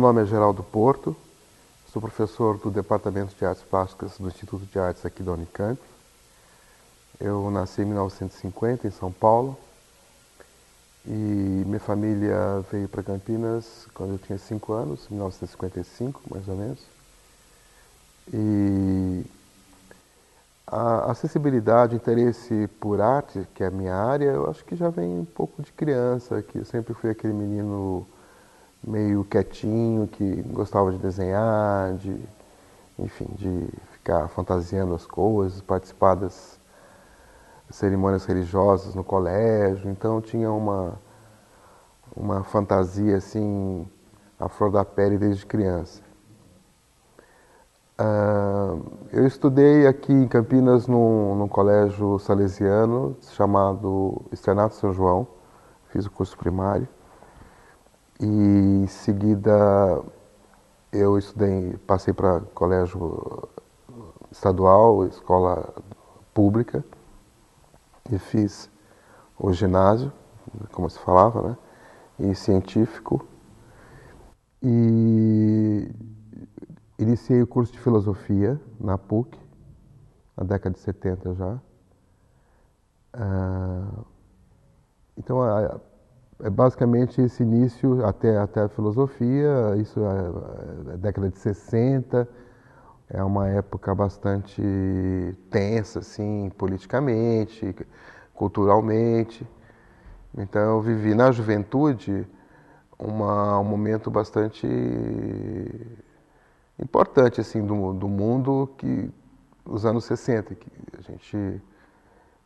meu nome é Geraldo Porto, sou professor do Departamento de Artes Plásticas do Instituto de Artes aqui da Unicamp. Eu nasci em 1950 em São Paulo e minha família veio para Campinas quando eu tinha 5 anos, 1955 mais ou menos. E a acessibilidade, interesse por arte, que é a minha área, eu acho que já vem um pouco de criança, que eu sempre fui aquele menino meio quietinho, que gostava de desenhar, de, enfim, de ficar fantasiando as coisas, participar das cerimônias religiosas no colégio. Então tinha uma, uma fantasia assim, a flor da pele desde criança. Uh, eu estudei aqui em Campinas num, num colégio salesiano chamado Externato São João, fiz o curso primário. E em seguida eu estudei, passei para colégio estadual, escola pública, e fiz o ginásio, como se falava, né? E científico. E iniciei o curso de filosofia na PUC, na década de 70 já. Ah, então, a, é basicamente esse início até, até a filosofia, isso é, é década de 60, é uma época bastante tensa, assim, politicamente, culturalmente. Então eu vivi na juventude uma, um momento bastante importante, assim, do, do mundo que os anos 60, que a gente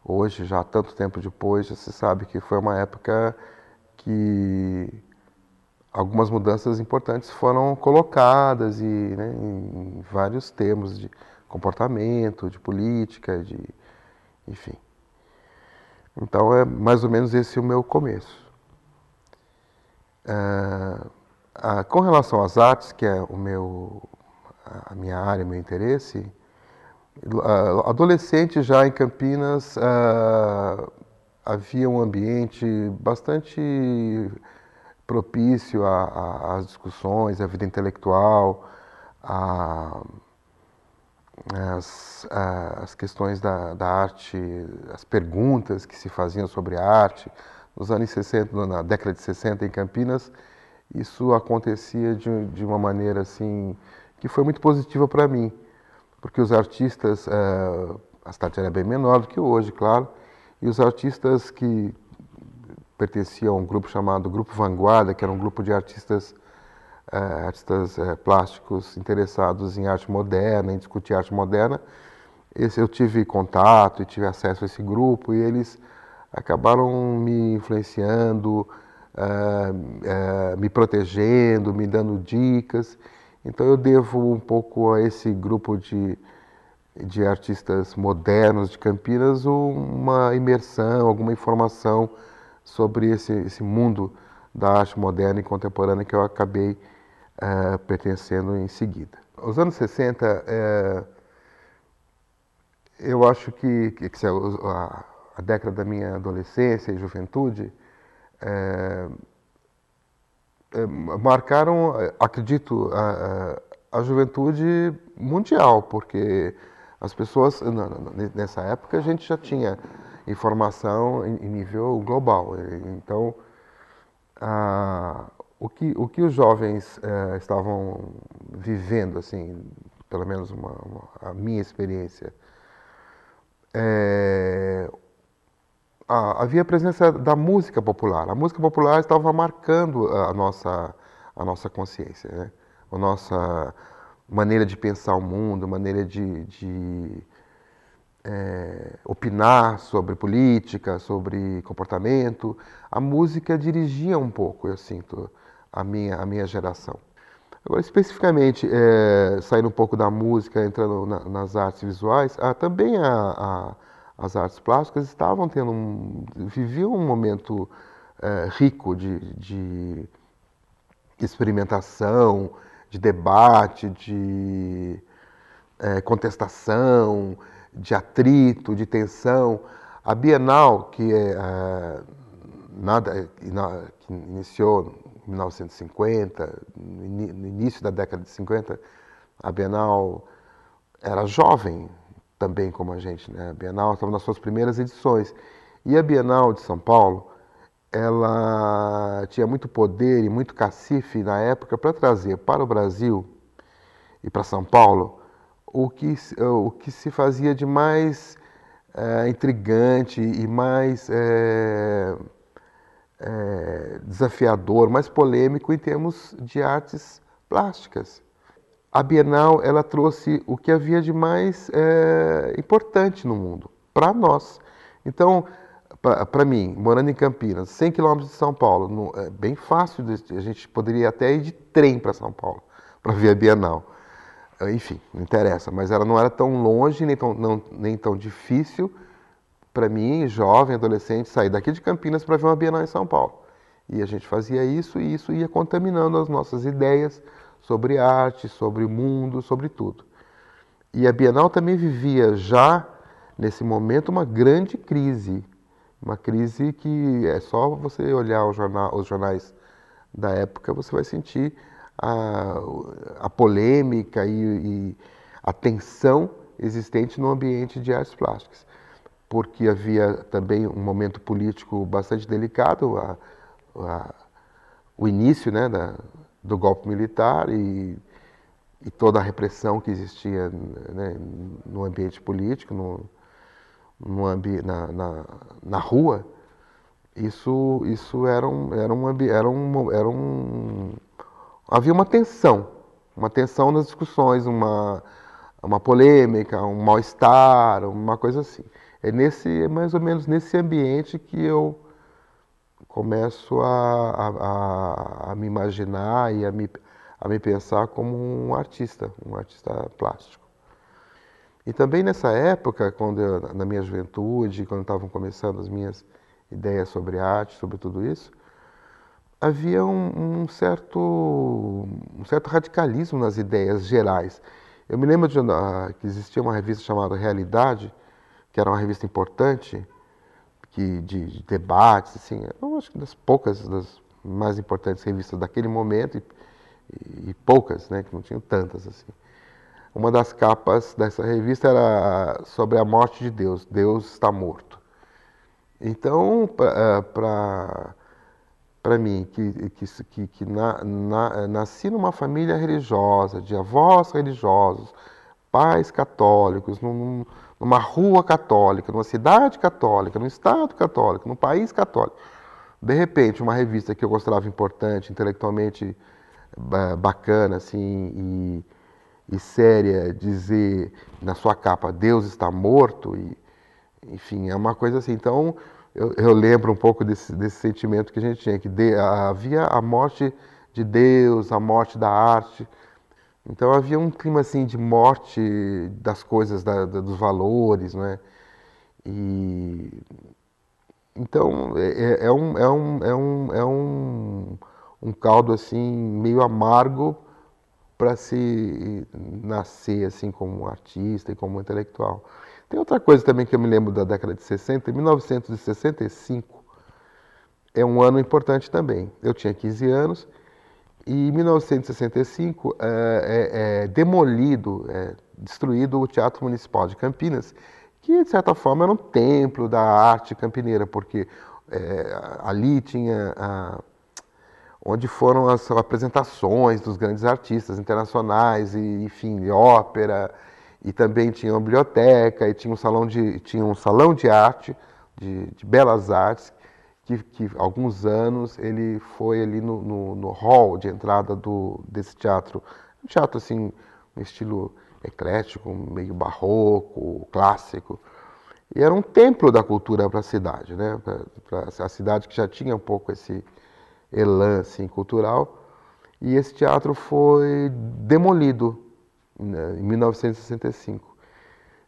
hoje, já tanto tempo depois, já se sabe que foi uma época que algumas mudanças importantes foram colocadas e, né, em vários termos de comportamento, de política, de enfim. Então é mais ou menos esse o meu começo. Ah, ah, com relação às artes, que é o meu, a minha área, meu interesse, ah, adolescente já em Campinas, ah, havia um ambiente bastante propício às discussões, à vida intelectual, às questões da, da, arte, as perguntas que se faziam sobre a arte. Nos anos 60, na década de 60 em Campinas, isso acontecia de, de uma maneira assim que foi muito positiva para mim, porque os artistas, eh, a cidade era bem menor do que hoje, claro, e os artistas que pertenciam a um grupo chamado Grupo Vanguarda, que era um grupo de artistas, uh, artistas uh, plásticos interessados em arte moderna, em discutir arte moderna, esse, eu tive contato e tive acesso a esse grupo e eles acabaram me influenciando, uh, uh, me protegendo, me dando dicas. Então eu devo um pouco a esse grupo de de artistas modernos de Campinas uma imersão, alguma informação sobre esse, esse mundo da arte moderna e contemporânea que eu acabei uh, pertencendo em seguida. Os anos 60, uh, eh, eu acho que, que, que a, a, década da minha adolescência e juventude uh, marcaram, acredito, a, a, a juventude mundial, porque as pessoas, nessa época, a gente já tinha informação em nível global. Então, ah, o, que, o que os jovens eh, estavam vivendo, assim, pelo menos uma, uma, a minha experiência, é, havia a presença da música popular. A música popular estava marcando a nossa, a nossa consciência, né? a nossa maneira de pensar o mundo, maneira de, de é, opinar sobre política, sobre comportamento. A música dirigia um pouco, eu sinto, a minha, a minha geração. Agora, especificamente, é, saindo um pouco da música, entrando na, nas artes visuais, ah, também a, a, as artes plásticas estavam tendo um, viviam um momento é, rico de, de experimentação, de debate, de é, contestação, de atrito, de tensão. A Bienal, que, é, é nada, é, que iniciou em 1950, no início da década de 50, a Bienal era jovem também como a gente, né? A Bienal estava nas suas primeiras edições. E a Bienal de São Paulo ela tinha muito poder e muito cacife na época para trazer para o Brasil e para São Paulo o que, eh, o que se fazia de mais é, intrigante e mais é, é, desafiador, mais polêmico em termos de artes plásticas. A Bienal ela trouxe o que havia de mais importante no mundo para nós. Então para mim, morando em Campinas, 100 quilômetros de São Paulo, no, é bem fácil, a gente poderia até ir de trem para São Paulo, para ver a Bienal. Ah, enfim, não interessa, mas ela não era tão longe, nem tão, não, nem tão difícil para mim, jovem, adolescente, sair daqui de Campinas para ver uma Bienal em São Paulo. E a gente fazia isso e isso ia contaminando as nossas ideias sobre arte, sobre o mundo, sobre tudo. E a Bienal também vivia já, nesse momento, uma grande crise uma crise que é só você olhar jornal, os jornais da época, você vai sentir a, a polêmica e, e a tensão existente no ambiente de artes plásticas. Porque havia também um momento político bastante delicado, a, a, o início né, da, do golpe militar e, e, toda a repressão que existia né, no ambiente político, no, na, na, na rua, isso, isso era, um, era, um, era, um, era um. Havia uma tensão, uma tensão nas discussões, uma, uma polêmica, um mal-estar, uma coisa assim. É nesse, é mais ou menos nesse ambiente que eu começo a, a, a, a me imaginar e a me, a me pensar como um artista, um artista plástico. E também nessa época, quando eu, na minha juventude, quando estavam começando as minhas ideias sobre arte, sobre tudo isso, havia um, um, certo, um certo radicalismo nas ideias gerais. Eu me lembro de, que existia uma revista chamada Realidade, que era uma revista importante, que, de, de debates, assim, eu acho que das poucas, das mais importantes revistas daquele momento, e, e poucas, né, que não tinham tantas assim. Uma das capas dessa revista era sobre a morte de Deus. Deus está morto. Então, para é, mim, que, que, que, que na, na, nasci numa família religiosa, de avós religiosos, pais católicos, num, numa rua católica, numa cidade católica, num estado católico, num país católico, de repente, uma revista que eu gostava importante, intelectualmente bacana, assim, e e séria dizer na sua capa Deus está morto e enfim é uma coisa assim então eu, eu lembro um pouco desse, desse, sentimento que a gente tinha que de, havia a morte de Deus a morte da arte então havia um clima assim de morte das coisas da, da, dos valores não é e então é, é, é, um é um é um, é um um caldo assim meio amargo para se nascer assim como um artista e como um intelectual. Tem outra coisa também que eu me lembro da década de 60, 1965 é um ano importante também. Eu tinha 15 anos e em 1965 é, é, é demolido, é, destruído o Teatro Municipal de Campinas, que de certa forma era um templo da arte campineira, porque eh, ali tinha a, onde foram as apresentações dos grandes artistas internacionais, e, enfim, ópera, e também tinha uma biblioteca, e tinha um salão de, tinha um salão de arte, de, de belas artes, que, que alguns anos ele foi ali no, no, no, hall de entrada do, desse teatro, um teatro assim, um estilo eclético, meio barroco, clássico, e era um templo da cultura para a cidade, né? Para a cidade que já tinha um pouco esse, elan assim, cultural. E esse teatro foi demolido né, em 1965.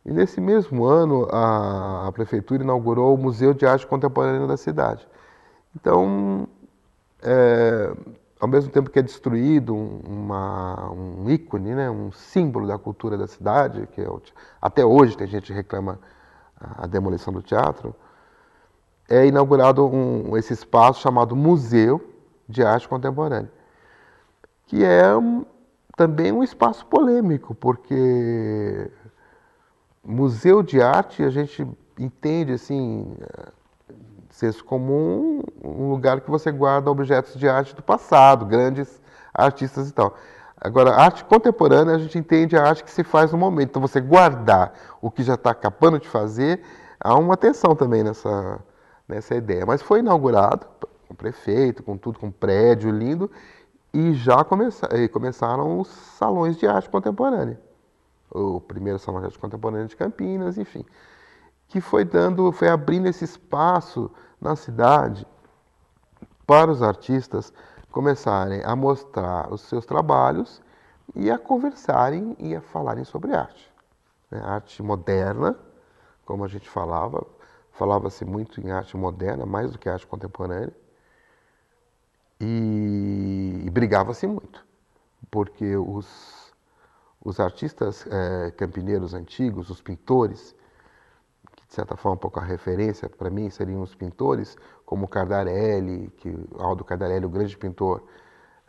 E nesse mesmo ano, a, a, prefeitura inaugurou o Museu de Arte Contemporânea da cidade. Então, é, ao mesmo tempo que é destruído uma, um ícone, né, um símbolo da cultura da cidade, que é o, até hoje tem gente que reclama a, demolição do teatro, é inaugurado um, esse espaço chamado Museu de arte contemporânea, que é também um espaço polêmico, porque museu de arte a gente entende assim eh, senso comum um lugar que você guarda objetos de arte do passado, grandes artistas e tal. Agora, arte contemporânea, a gente entende a arte que se faz no momento. Então, você guardar o que já está acabando de fazer, há uma tensão também nessa, nessa ideia. Mas foi inaugurado, prefeito, com tudo, com um prédio lindo, e já começa, começaram os salões de arte contemporânea. O primeiro salão de arte contemporânea de Campinas, enfim. Que foi dando, foi abrindo esse espaço na cidade para os artistas começarem a mostrar os seus trabalhos e a conversarem e a falarem sobre arte. Né? arte moderna, como a gente falava, falava-se muito em arte moderna, mais do que arte contemporânea e, e brigava-se muito, porque os, os artistas é, campineiros antigos, os pintores, que de certa forma um pouco a referência para mim seriam os pintores, como Cardarelli, que Aldo Cardarelli, o grande pintor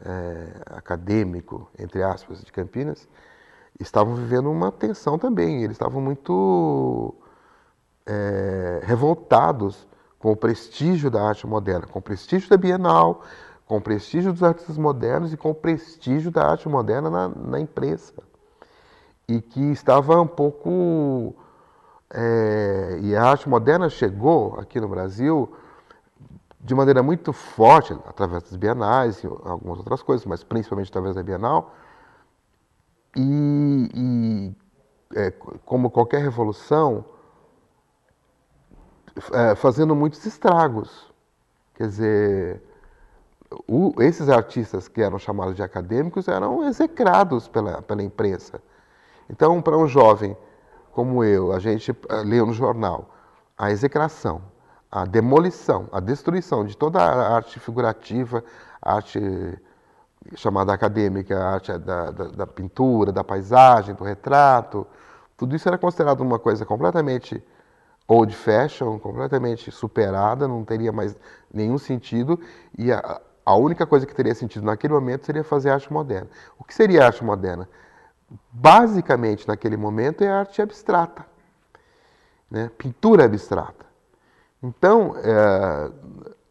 é, acadêmico, entre aspas, de Campinas, estavam vivendo uma tensão também, eles estavam muito é, revoltados com o prestígio da arte moderna, com o prestígio da Bienal, com o prestígio dos artistas modernos e com o prestígio da arte moderna na, na imprensa. E que estava um pouco. É, e a arte moderna chegou aqui no Brasil de maneira muito forte, através das bienais e algumas outras coisas, mas principalmente através da Bienal. E, e é, como qualquer revolução, é, fazendo muitos estragos. Quer dizer, o, esses artistas que eram chamados de acadêmicos eram execrados pela, pela imprensa. Então, para um jovem como eu, a gente eh, leu no jornal a execração, a demolição, a destruição de toda a arte figurativa, a arte chamada acadêmica, a arte da, da, da pintura, da paisagem, do retrato, tudo isso era considerado uma coisa completamente old fashion, completamente superada, não teria mais nenhum sentido, e a, a única coisa que teria sentido naquele momento seria fazer arte moderna. O que seria arte moderna? Basicamente, naquele momento, é arte abstrata, né? pintura abstrata. Então, é,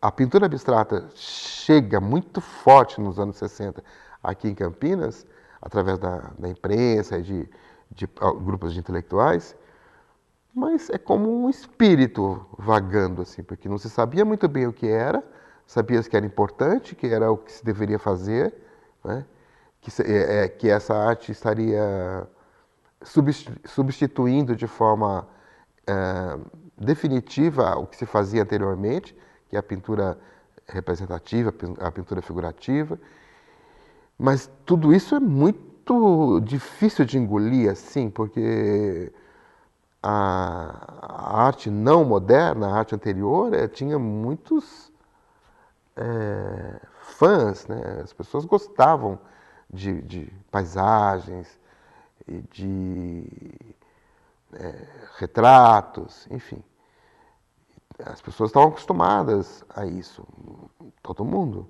a pintura abstrata chega muito forte nos anos 60 aqui em Campinas, através da, da imprensa e de, de ah, grupos de intelectuais, mas é como um espírito vagando, assim, porque não se sabia muito bem o que era sabias que era importante, que era o que se deveria fazer, né? que, é, é, que essa arte estaria substituindo de forma é, definitiva o que se fazia anteriormente, que é a pintura representativa, a pintura figurativa. Mas tudo isso é muito difícil de engolir, assim, porque a, a arte não moderna, a arte anterior, é, tinha muitos é, fãs, né? as pessoas gostavam de, de paisagens, de é, retratos, enfim. As pessoas estavam acostumadas a isso, todo mundo.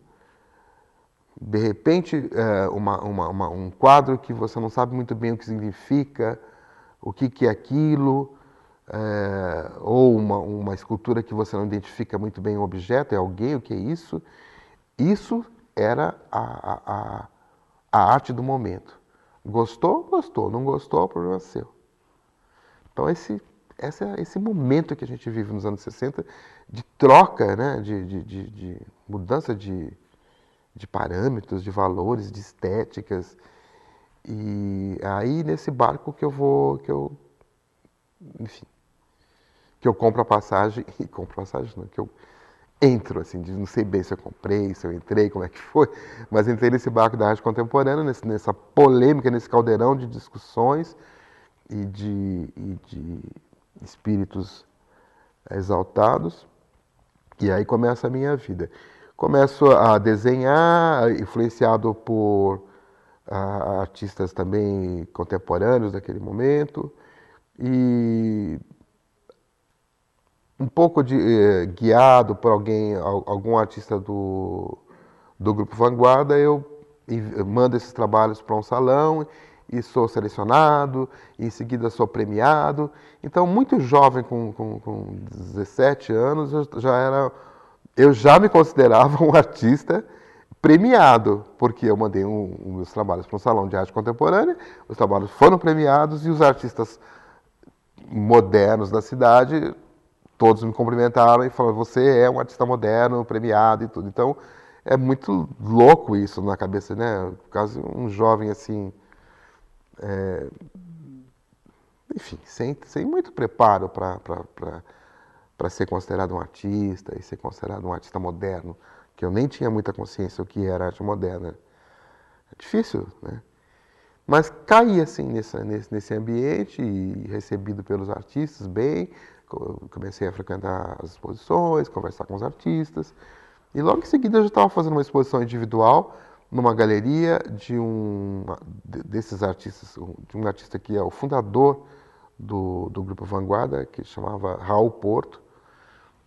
De repente, é, uma, uma, uma, um quadro que você não sabe muito bem o que significa, o que, que é aquilo, é, ou uma, uma escultura que você não identifica muito bem o objeto, é alguém, o que é isso? Isso era a, a, a arte do momento. Gostou? Gostou. Não gostou? O é problema é seu. Então, esse, essa, é, esse momento que a gente vive nos anos 60 de troca, né? de, de, de, de mudança de, de parâmetros, de valores, de estéticas. E aí, nesse barco que eu vou. Que eu, enfim, que eu compro a passagem, e compro a passagem não, que eu entro, assim, não sei bem se eu comprei, se eu entrei, como é que foi, mas entrei nesse barco da arte contemporânea, nesse, nessa polêmica, nesse caldeirão de discussões e de, e de espíritos exaltados, e aí começa a minha vida. Começo a desenhar, influenciado por artistas também contemporâneos daquele momento, e um pouco de, eh, guiado por alguém, algum artista do, do grupo Vanguarda, eu eh, mando esses trabalhos para um salão e sou selecionado, e em seguida sou premiado. Então, muito jovem, com, com, com 17 anos, eu já era. Eu já me considerava um artista premiado, porque eu mandei um, um, meus trabalhos para um salão de arte contemporânea, os trabalhos foram premiados e os artistas modernos da cidade todos me cumprimentaram e falaram: você é um artista moderno, premiado e tudo. Então é muito louco isso na cabeça, né? Quase um jovem assim. É... Enfim, sem, sem muito preparo para ser considerado um artista e ser considerado um artista moderno, que eu nem tinha muita consciência do que era arte moderna. É difícil, né? Mas caí assim nesse, nesse, nesse ambiente e recebido pelos artistas bem, comecei a frequentar as exposições, conversar com os artistas. E logo em seguida eu já estava fazendo uma exposição individual numa galeria de um desses artistas, de um artista que é o fundador do, do grupo Vanguarda, que chamava Raul Porto,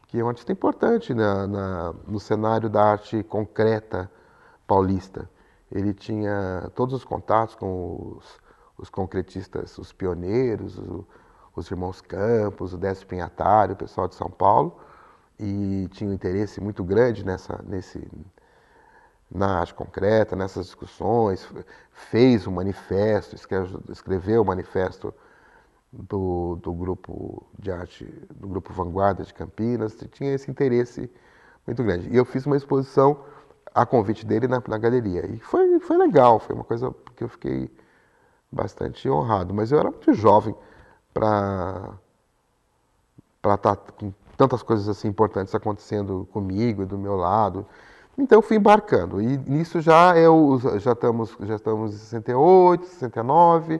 que é um artista importante na, na no cenário da arte concreta paulista ele tinha todos os contatos com os, os concretistas, os pioneiros, o, os irmãos Campos, o Décio Pinhatário, o pessoal de São Paulo, e tinha um interesse muito grande nessa, nesse, na arte concreta, nessas discussões, fez um manifesto, escreveu o um manifesto do, do grupo de arte, do grupo Vanguarda de Campinas, tinha esse interesse muito grande. E eu fiz uma exposição a convite dele na, na galeria. E foi, foi legal, foi uma coisa que eu fiquei bastante honrado. Mas eu era muito jovem para estar tá com tantas coisas assim importantes acontecendo comigo e do meu lado. Então fui embarcando. E nisso já é o, já estamos já estamos em 68, 69,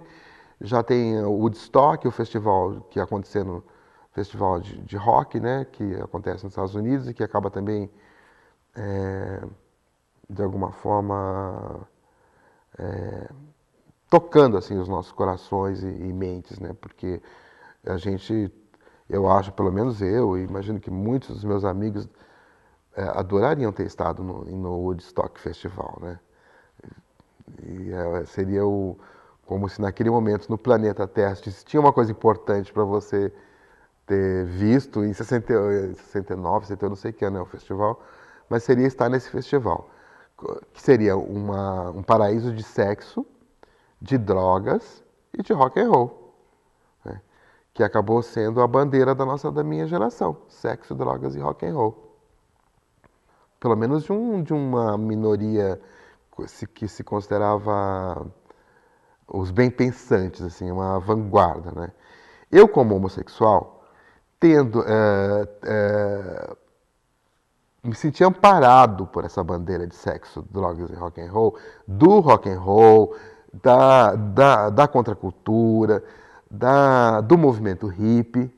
já tem o Woodstock, o festival que acontecendo festival de, de rock, né, que acontece nos Estados Unidos e que acaba também é, de alguma forma, é, tocando assim os nossos corações e, e mentes, né? Porque a gente, eu acho, pelo menos eu, e imagino que muitos dos meus amigos é, adorariam ter estado no, no Woodstock Festival, né? E, é, seria o como se naquele momento no planeta Terra se tinha uma coisa importante para você ter visto em 60, 69, eh, não sei que ano é o festival, mas seria estar nesse festival que seria uma, um paraíso de sexo, de drogas e de rock and roll, né? que acabou sendo a bandeira da nossa da minha geração, sexo, drogas e rock and roll. Pelo menos de, um, de uma minoria que se considerava os bem pensantes, assim, uma vanguarda, né? Eu como homossexual tendo uh, uh, me senti amparado por essa bandeira de sexo, drogas e rock and roll, do rock and roll, da, da, da contracultura, da, do movimento hippie,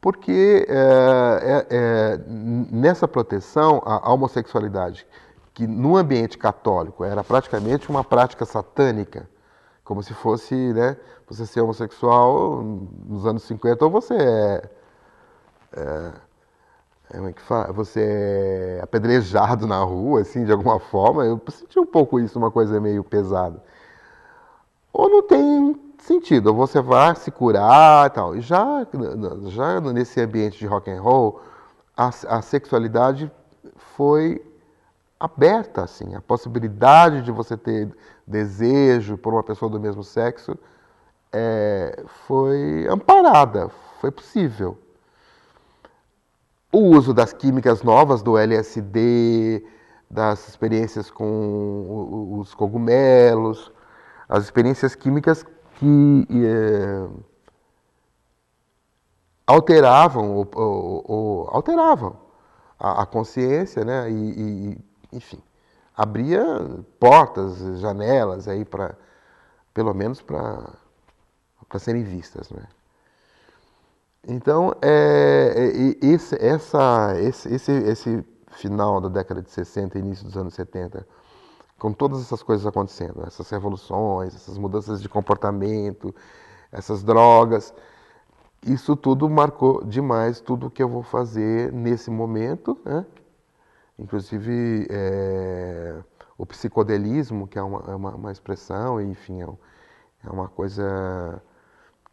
porque é, é, é nessa proteção a homossexualidade, que no ambiente católico era praticamente uma prática satânica, como se fosse, né, você ser homossexual nos anos 50 ou você é, é como é que fala? Você é apedrejado na rua, assim, de alguma forma. Eu senti um pouco isso, uma coisa meio pesada. Ou não tem sentido, ou você vai se curar e tal. E já, já nesse ambiente de rock and roll, a, a sexualidade foi aberta, assim. A possibilidade de você ter desejo por uma pessoa do mesmo sexo é, foi amparada, foi possível o uso das químicas novas do LSD, das experiências com os cogumelos, as experiências químicas que é, alteravam, ou, ou, ou, alteravam a, a, consciência, né? E, e, enfim, abria portas, janelas aí para, pelo menos para serem vistas, né? Então, é, é esse, essa, esse, esse, esse final da década de 60, início dos anos 70, com todas essas coisas acontecendo, essas revoluções, essas mudanças de comportamento, essas drogas, isso tudo marcou demais tudo o que eu vou fazer nesse momento, né? inclusive é, o psicodelismo, que é uma, é uma, uma expressão, enfim, é, é uma coisa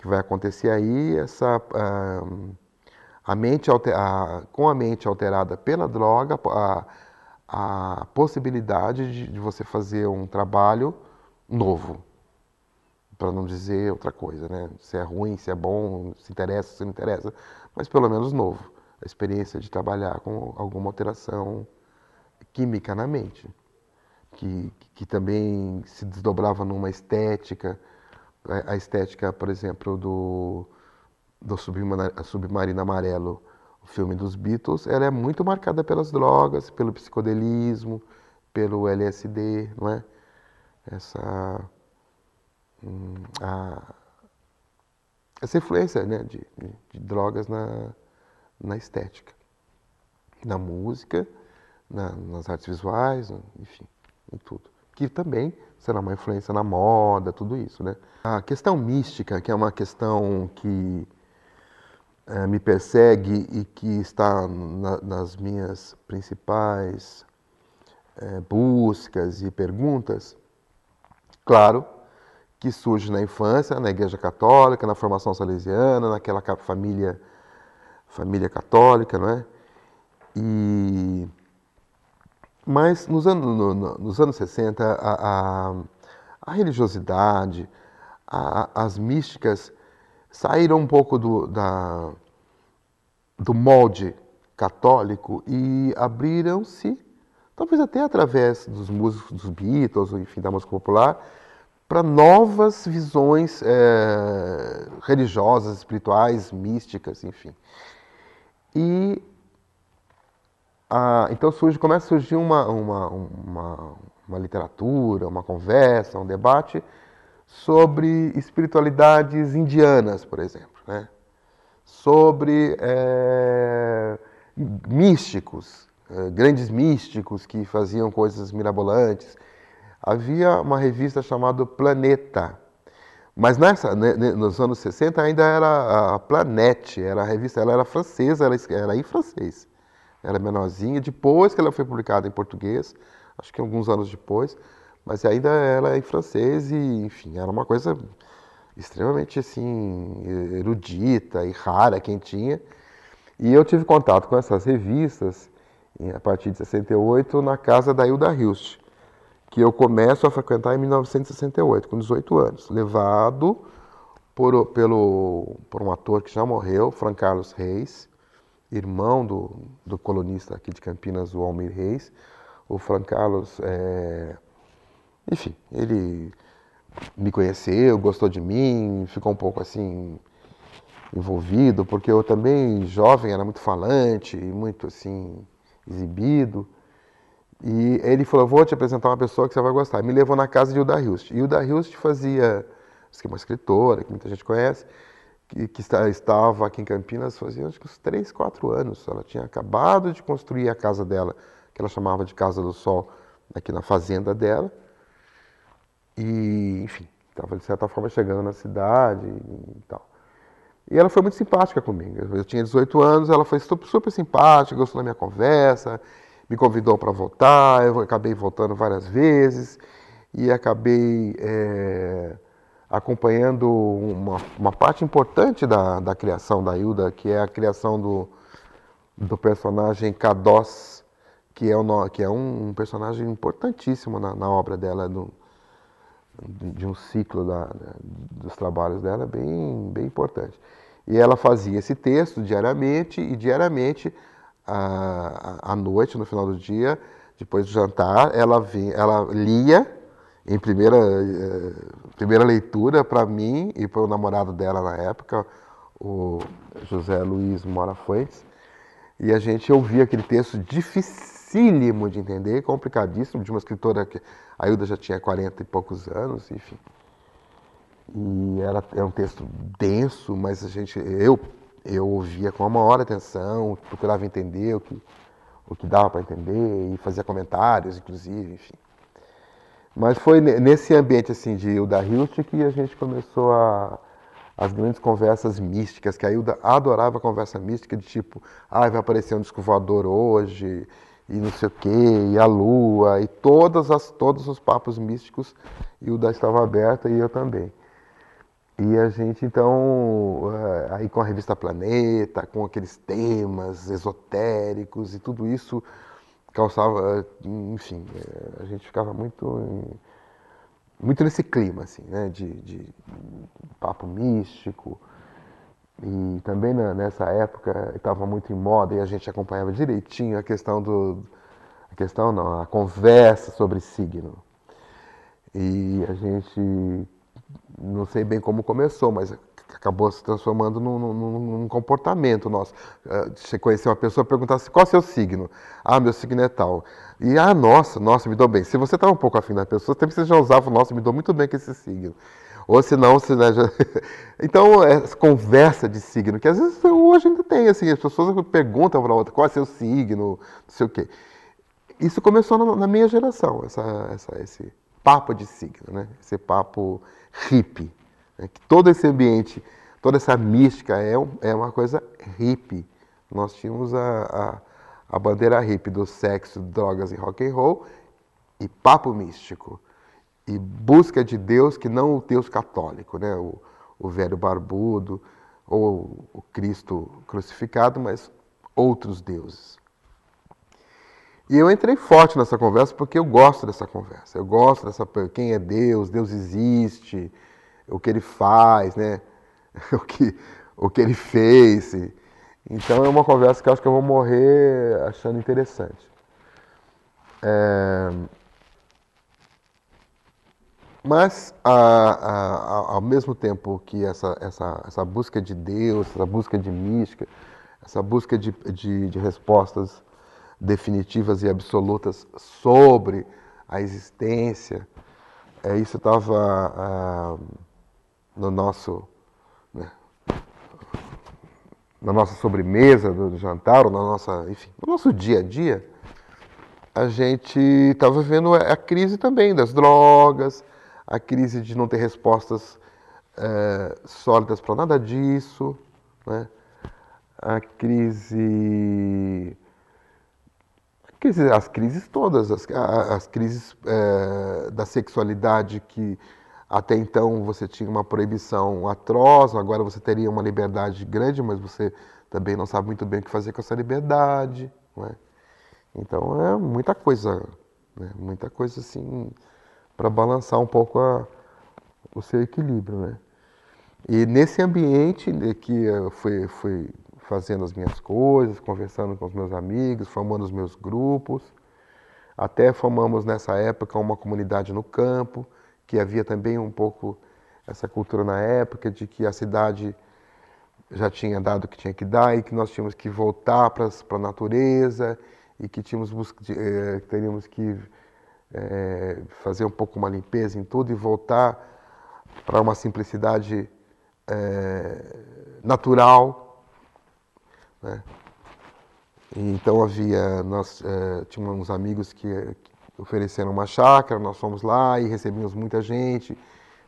que vai acontecer aí, essa, a, ah, a mente alter, a, com a mente alterada pela droga, a, a possibilidade de, de você fazer um trabalho novo, para não dizer outra coisa, né? Se é ruim, se é bom, se interessa, se não interessa, mas pelo menos novo. A experiência de trabalhar com alguma alteração química na mente, que, que também se desdobrava numa estética a, estética, por exemplo, do, do Submarino Amarelo, o filme dos Beatles, ela é muito marcada pelas drogas, pelo psicodelismo, pelo LSD, não é? Essa, hum, a, essa influência né, de, de, de drogas na, na estética, na música, na, nas artes visuais, enfim, em tudo. Que também será uma influência na moda, tudo isso, né? A questão mística, que é uma questão que é, me persegue e que está na, nas minhas principais é, buscas e perguntas, claro, que surge na infância, na Igreja Católica, na formação salesiana, naquela família, família católica, não é? E, mas nos anos, no, no, nos anos 60, a, a, a religiosidade, a, as místicas saíram um pouco do, da, do molde católico e abriram-se, talvez até através dos músicos dos Beatles, enfim, da música popular, para novas visões é, religiosas, espirituais, místicas, enfim. E então surge, começa a surgir uma, uma, uma, uma literatura, uma conversa, um debate sobre espiritualidades indianas, por exemplo, né? sobre é, místicos, é, grandes místicos que faziam coisas mirabolantes. Havia uma revista chamada Planeta, mas nessa, né, né, nos anos 60 ainda era a Planete, era a revista, ela era francesa, ela era em francês, era é menorzinha. Depois que ela foi publicada em português, acho que alguns anos depois, mas ainda ela é em francês e, enfim, era uma coisa extremamente assim erudita e rara quem tinha. E eu tive contato com essas revistas a partir de 68 na casa da Hilda Hilst, que eu começo a frequentar em 1968, com 18 anos, levado por, pelo, por um ator que já morreu, Fran Carlos Reis, irmão do, do colunista aqui de Campinas, o Almir Reis. O Fran Carlos é, enfim, ele me conheceu, gostou de mim, ficou um pouco assim envolvido, porque eu também jovem era muito falante, muito assim exibido. E ele falou: "Vou te apresentar uma pessoa que você vai gostar". E me levou na casa de Hilda Hilst. E Hilda Hilst fazia, que é uma escritora que muita gente conhece, que, que está, estava aqui em Campinas fazia acho que uns 3, 4 anos. Ela tinha acabado de construir a casa dela, que ela chamava de Casa do Sol, aqui na fazenda dela. E, enfim, estava de certa forma chegando na cidade e tal. E ela foi muito simpática comigo. Eu tinha 18 anos, ela foi super, simpática, gostou da minha conversa, me convidou para voltar eu acabei voltando várias vezes e acabei é, acompanhando uma, uma, parte importante da, da criação da Hilda, que é a criação do, do personagem Cadós, que é, o, que é um, um personagem importantíssimo na, na obra dela, de um ciclo da, dos trabalhos dela bem, bem importante. E ela fazia esse texto diariamente, e diariamente, à, à noite, no final do dia, depois do jantar, ela, vinha, ela lia em primeira, eh, primeira leitura para mim e para o namorado dela na época, o José Luiz Mora Fuentes, e a gente ouvia aquele texto dificílimo de entender, complicadíssimo, de uma escritora que a Hilda já tinha 40 e poucos anos, enfim. E era, é um texto denso, mas a gente, eu, eu ouvia com a maior atenção, procurava entender o que, o que dava para entender e fazia comentários, inclusive, enfim. Mas foi nesse ambiente assim de Hilda Hilt que a gente começou a, as grandes conversas místicas, que a Hilda adorava conversa mística de tipo, ah, vai aparecer um disco voador hoje, e não sei o que, e a lua, e todas as, todos os papos místicos, e o da estava aberta e eu também. E a gente então, eh, aí com a revista Planeta, com aqueles temas esotéricos e tudo isso, calçava, eh, enfim, eh, a gente ficava muito, muito nesse clima, assim, né, de, de papo místico, e também na, nessa época estava muito em moda e a gente acompanhava direitinho a questão do. A questão não, a conversa sobre signo. E a gente, não sei bem como começou, mas acabou se transformando num, num, num comportamento nosso. Ah, você conhecer uma pessoa perguntasse assim, qual é o seu signo. Ah, meu signo é tal. E ah, nossa, nossa, me dou bem. Se você estava tá um pouco afim da pessoa, também você já usava o nosso, me dou muito bem com esse signo. Ou se não, se. Né, já... Então, essa é, conversa de signo, que às vezes hoje ainda tem, assim, as pessoas perguntam para outra qual é seu signo, não sei o quê. Isso começou na, na minha geração, essa, essa, esse papo de signo, né? Esse papo hippie. Né? Que todo esse ambiente, toda essa mística é, um, é uma coisa hippie. Nós tínhamos a, a, a bandeira hippie do sexo, drogas e rock and roll e papo místico e busca de Deus que não o Deus católico, né? o, o velho barbudo ou o Cristo crucificado, mas outros deuses. E eu entrei forte nessa conversa porque eu gosto dessa conversa. Eu gosto dessa quem é Deus, Deus existe, o que ele faz, né? o, que, o que ele fez. Então é uma conversa que eu acho que eu vou morrer achando interessante. É... Mas, a, a, ao mesmo tempo que essa, essa, essa busca de Deus, essa busca de mística, essa busca de, de, de respostas definitivas e absolutas sobre a existência, é, isso estava ah, no nosso né, na nossa sobremesa do jantar ou na nossa enfim no nosso dia a dia a gente estava vendo é, a crise também das drogas a crise de não ter respostas é, sólidas para nada disso, né? a crise. as crises todas, as, as crises é, da sexualidade que até então você tinha uma proibição atroz, agora você teria uma liberdade grande, mas você também não sabe muito bem o que fazer com essa liberdade. Né? Então é muita coisa, né? muita coisa assim para balançar um pouco a, o seu equilíbrio, né? E nesse ambiente né, que eu fui, fui fazendo as minhas coisas, conversando com os meus amigos, formando os meus grupos, até formamos nessa época uma comunidade no campo, que havia também um pouco essa cultura na época de que a cidade já tinha dado o que tinha que dar e que nós tínhamos que voltar para a natureza e que tínhamos, é, teríamos que é, fazer um pouco uma limpeza em tudo e voltar para uma simplicidade é, natural. Né? Então havia, nós é, tínhamos amigos que, que ofereceram uma chácara, nós fomos lá e recebíamos muita gente,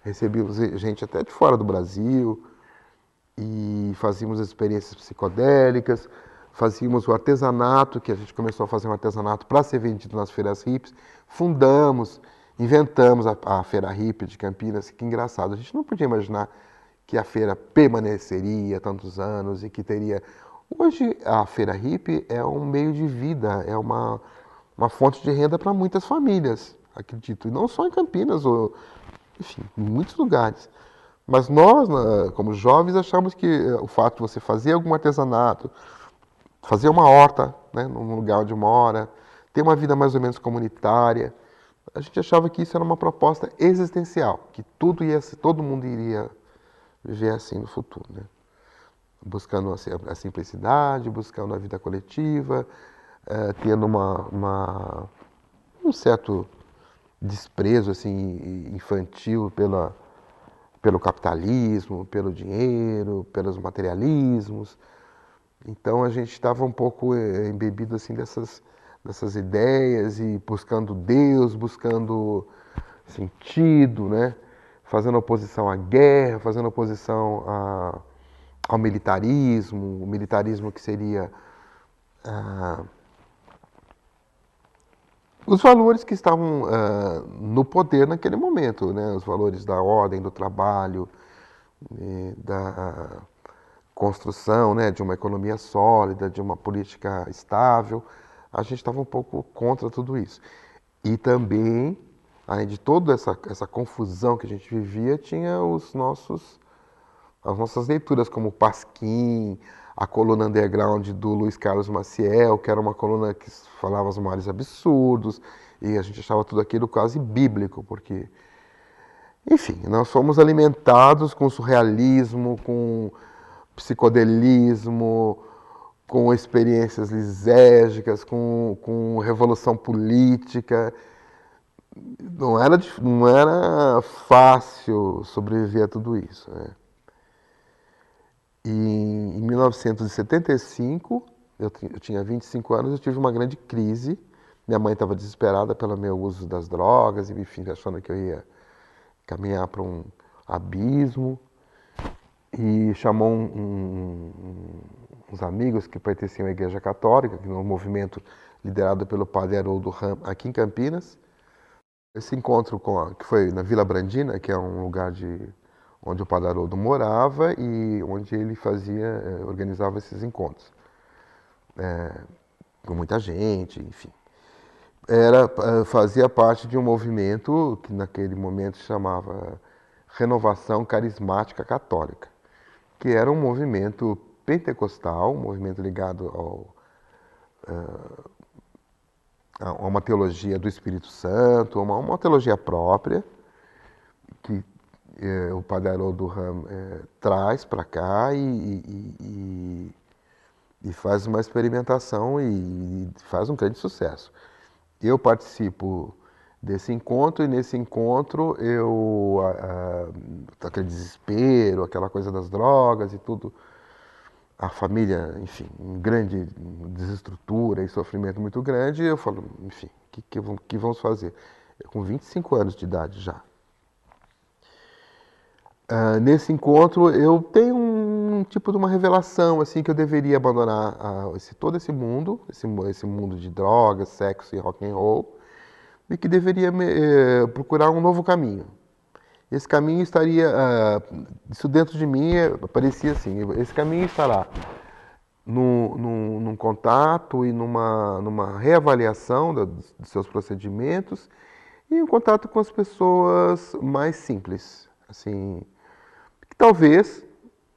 recebíamos gente até de fora do Brasil e fazíamos experiências psicodélicas, fazíamos o artesanato, que a gente começou a fazer um artesanato para ser vendido nas feiras hips, fundamos, inventamos a, a Feira Hippie de Campinas, que engraçado, a gente não podia imaginar que a feira permaneceria tantos anos e que teria. Hoje a feira hippie é um meio de vida, é uma, uma fonte de renda para muitas famílias, acredito, e não só em Campinas, ou enfim, em muitos lugares. Mas nós, como jovens, achamos que eh, o fato de você fazer algum artesanato, fazer uma horta né, num lugar onde mora ter uma vida mais ou menos comunitária. A gente achava que isso era uma proposta existencial, que tudo ia, todo mundo iria viver assim no futuro, né? buscando a simplicidade, buscando a vida coletiva, eh, tendo uma, uma, um certo desprezo assim infantil pela, pelo capitalismo, pelo dinheiro, pelos materialismos. Então a gente estava um pouco eh, embebido assim dessas dessas ideias e buscando Deus, buscando sentido, né? Fazendo oposição à guerra, fazendo oposição a, ao militarismo, o militarismo que seria ah, os valores que estavam ah, no poder naquele momento, né? Os valores da ordem, do trabalho, né? da construção, né? De uma economia sólida, de uma política estável a gente estava um pouco contra tudo isso. E também, além de toda essa, essa confusão que a gente vivia, tinha os nossos as nossas leituras, como Pasquim, a coluna underground do Luiz Carlos Maciel, que era uma coluna que falava os males absurdos, e a gente achava tudo aquilo quase bíblico, porque. Enfim, nós fomos alimentados com surrealismo, com psicodelismo, com experiências lisérgicas, com, com revolução política. Não era, não era fácil sobreviver a tudo isso. Né? E em 1975, eu, eu tinha 25 anos, eu tive uma grande crise. Minha mãe estava desesperada pelo meu uso das drogas, enfim, achando que eu ia caminhar para um abismo e chamou um, um, uns amigos que pertenciam à Igreja Católica, que no é um movimento liderado pelo padre Haroldo Ram, aqui em Campinas. Esse encontro a, que foi na Vila Brandina, que é um lugar de, onde o padre Haroldo morava e onde ele fazia, eh, organizava esses encontros. É, com muita gente, enfim. Era, eh, fazia parte de um movimento que naquele momento chamava Renovação Carismática Católica que era um movimento pentecostal, um movimento ligado ao, uh, a uma teologia do Espírito Santo, uma, uma teologia própria, que eh, o padre Haroldo Ram eh, traz para cá e, e, e, e, faz uma experimentação e, faz um grande sucesso. Eu participo desse encontro e nesse encontro eu aquele desespero, aquela coisa das drogas e tudo. A família, enfim, em grande desestrutura e sofrimento muito grande. Eu falo, enfim, o que, que, que vamos fazer? Eu, com 25 anos de idade já. Uh, nesse encontro eu tenho um, tipo de uma revelação assim que eu deveria abandonar uh, esse, todo esse mundo, esse, esse mundo de drogas, sexo e rock and roll, e que deveria me, uh, procurar um novo caminho esse caminho estaria. Uh, isso dentro de mim é, parecia assim: esse caminho estará no, no, num contato e numa, numa reavaliação da, dos seus procedimentos e um contato com as pessoas mais simples. Assim, que talvez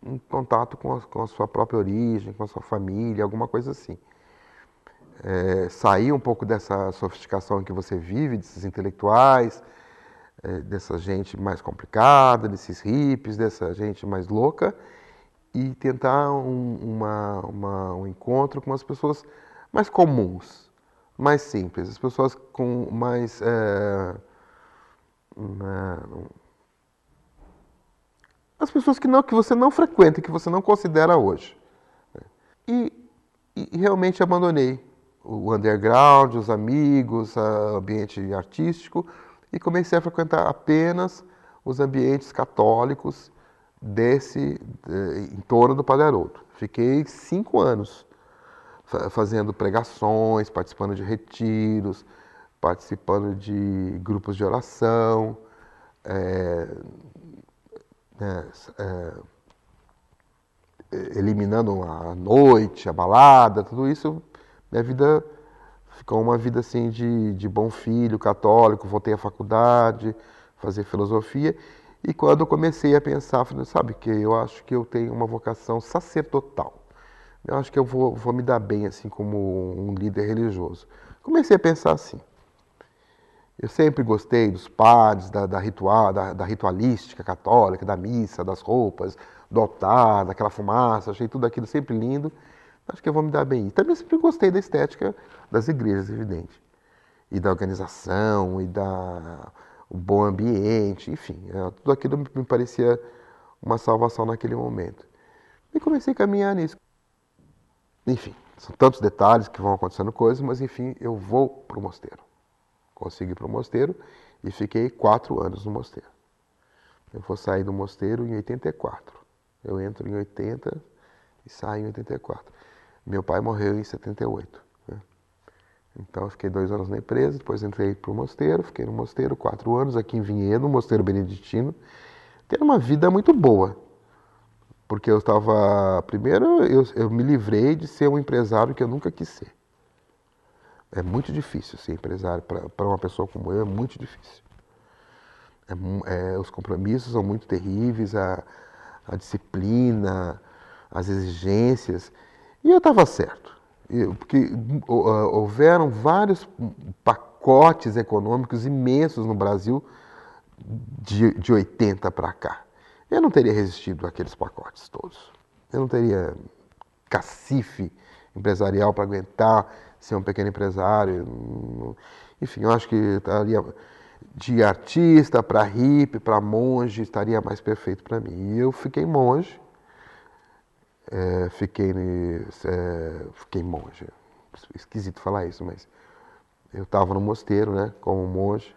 um contato com a, com a sua própria origem, com a sua família, alguma coisa assim. É, sair um pouco dessa sofisticação que você vive, desses intelectuais é, dessa gente mais complicada, desses hippies, dessa gente mais louca, e tentar um, uma, uma, um encontro com as pessoas mais comuns, mais simples, as pessoas com mais. É, uma, as pessoas que, não, que você não frequenta, que você não considera hoje. E, e realmente abandonei o underground, os amigos, o ambiente artístico e comecei a frequentar apenas os ambientes católicos desse de, em torno do Padre Haroldo. Fiquei cinco anos fazendo pregações, participando de retiros, participando de grupos de oração, é, é, é, eliminando a noite, a balada, tudo isso. Minha vida Ficou uma vida assim de, de bom filho, católico, voltei à faculdade, fazer filosofia. E quando eu comecei a pensar, falei, sabe que eu acho que eu tenho uma vocação sacerdotal. Eu acho que eu vou, vou me dar bem assim como um líder religioso. Comecei a pensar assim. Eu sempre gostei dos padres, da, da, ritual, da, da, ritualística católica, da missa, das roupas, do altar, daquela fumaça, achei tudo aquilo sempre lindo. Acho que eu vou me dar bem. E também sempre gostei da estética das igrejas, evidente. E da organização, e da o bom ambiente, enfim. É, tudo aquilo me parecia uma salvação naquele momento. E comecei a caminhar nisso. Enfim, são tantos detalhes que vão acontecendo coisas, mas enfim, eu vou para o mosteiro. Consegui para o mosteiro e fiquei quatro anos no mosteiro. Eu vou sair do mosteiro em 84. Eu entro em 80 e saio em 84. Meu pai morreu em 78. Né? Então eu fiquei dois anos na empresa, depois entrei para o mosteiro, fiquei no mosteiro quatro anos aqui em Vinhedo, no mosteiro beneditino, tendo uma vida muito boa. Porque eu estava. Primeiro, eu, eu me livrei de ser um empresário que eu nunca quis ser. É muito difícil ser empresário para uma pessoa como eu, é muito difícil. É, é, os compromissos são muito terríveis, a, a disciplina, as exigências. E eu estava certo, porque houveram vários pacotes econômicos imensos no Brasil de, de 80 para cá. Eu não teria resistido àqueles pacotes todos. Eu não teria cacife empresarial para aguentar ser um pequeno empresário. Enfim, eu acho que estaria de artista para hippie, para monge, estaria mais perfeito para mim. E eu fiquei monge é, fiquei, é, fiquei monge. Esquisito falar isso, mas eu estava no mosteiro, né, como monge,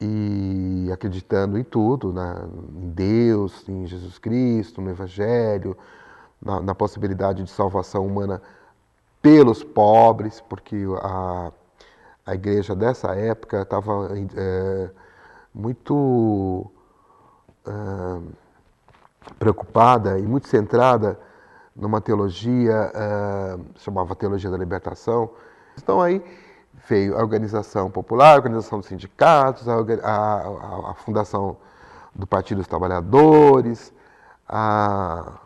e acreditando em tudo, na, em Deus, em Jesus Cristo, no Evangelho, na, na possibilidade de salvação humana pelos pobres, porque a, a igreja dessa época estava é, eh, muito. É, preocupada e muito centrada numa teologia, uh, chamava Teologia da Libertação. Então aí veio a organização popular, a organização dos sindicatos, a, a, a fundação do Partido dos Trabalhadores, a,